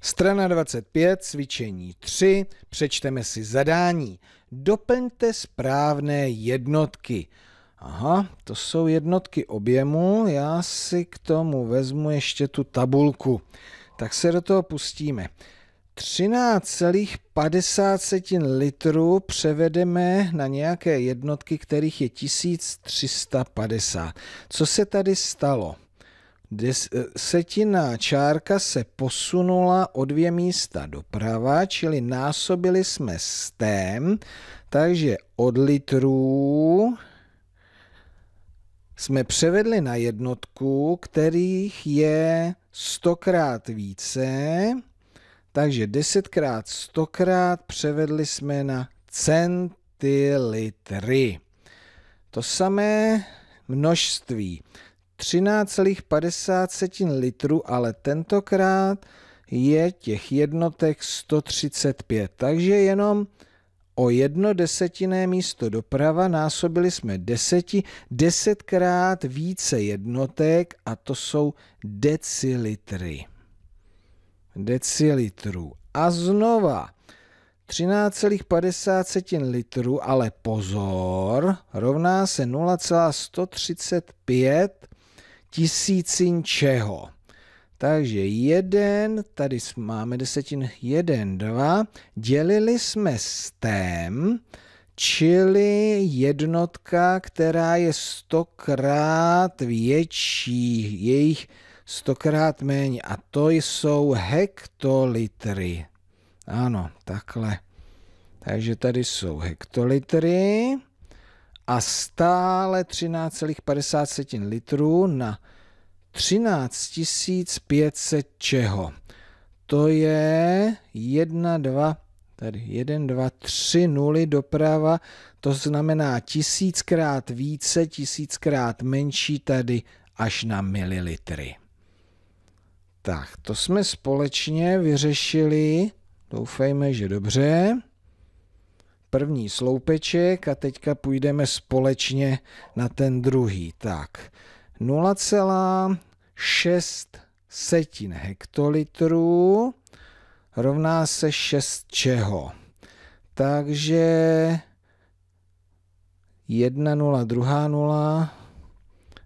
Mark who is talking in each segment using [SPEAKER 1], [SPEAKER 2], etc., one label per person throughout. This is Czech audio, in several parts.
[SPEAKER 1] Strana 25, cvičení 3, přečteme si zadání. Doplňte správné jednotky. Aha, to jsou jednotky objemu, já si k tomu vezmu ještě tu tabulku. Tak se do toho pustíme. 13,50 litru převedeme na nějaké jednotky, kterých je 1350. Co se tady stalo? Desetinná čárka se posunula o dvě místa doprava, čili násobili jsme s tém, takže od litrů jsme převedli na jednotku, kterých je stokrát více, takže desetkrát stokrát převedli jsme na centilitry. To samé množství. 13,50 litru, ale tentokrát je těch jednotek 135, takže jenom o jedno desetinné místo doprava násobili jsme deseti, desetkrát více jednotek a to jsou decilitry. Decilitrů. A znova 13,50 litru, ale pozor, rovná se 0,135 tisícin čeho. Takže jeden, tady máme desetin, jeden, dva, dělili jsme s tém, čili jednotka, která je stokrát větší, jejich stokrát méně. A to jsou hektolitry. Ano, takhle. Takže tady jsou hektolitry a stále 13,50 litrů na 13 500 čeho. To je 1, 2, tady 1, 2, 3 nuly doprava, to znamená tisíckrát více, tisíckrát menší tady až na mililitry. Tak, to jsme společně vyřešili, doufejme, že dobře první sloupeček a teďka půjdeme společně na ten druhý. Tak 0,6 setin hektolitrů rovná se 6 čeho. Takže 1 0, 2 0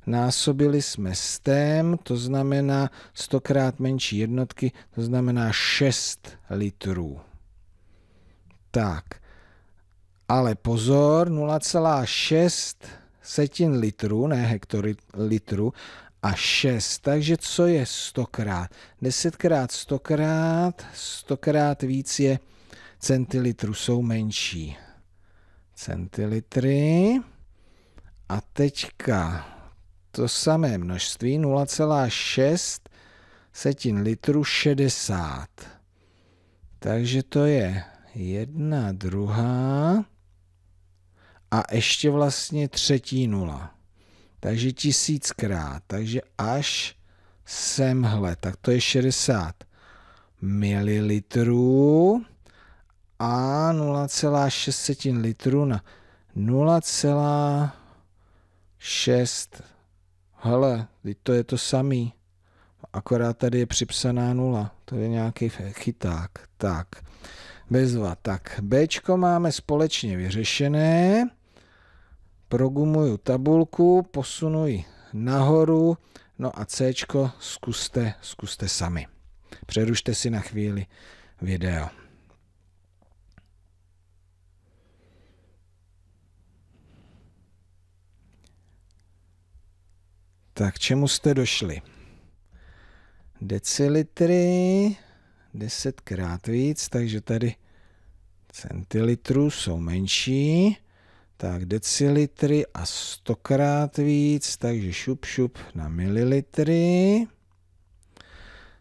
[SPEAKER 1] násobili jsme stem, to znamená 100 krát menší jednotky, to znamená 6 litrů. Tak, ale pozor, 0,6 setin litru, ne hektolitru, a 6, takže co je 100 krát? 10 krát 100 krát, 100 krát víc je centilitru, jsou menší. Centilitry. A teďka to samé množství, 0,6 setin litru 60. Takže to je jedna druhá a ještě vlastně třetí nula. Takže tisíckrát, takže až semhle, tak to je 60 mililitrů a 0,6 litru na 0,6 hele, to je to samý akorát tady je připsaná nula, to je nějaký chyták, tak, bezva, tak, Bčko máme společně vyřešené, progumuju tabulku, posunu ji nahoru, no a C zkuste, zkuste sami. Přerušte si na chvíli video. Tak čemu jste došli? Decilitry, desetkrát víc, takže tady centilitrů jsou menší tak decilitry a stokrát víc, takže šup šup na mililitry,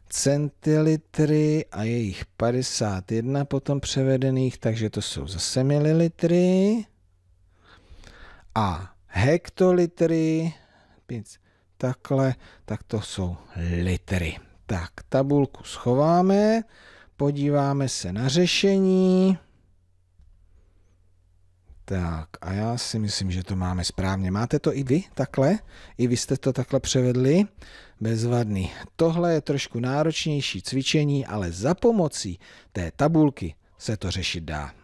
[SPEAKER 1] centilitry a jejich 51 potom převedených, takže to jsou zase mililitry a hektolitry, takhle, tak to jsou litry. Tak, tabulku schováme, podíváme se na řešení. Tak a já si myslím, že to máme správně. Máte to i vy takhle? I vy jste to takhle převedli? Bezvadný. Tohle je trošku náročnější cvičení, ale za pomocí té tabulky se to řešit dá.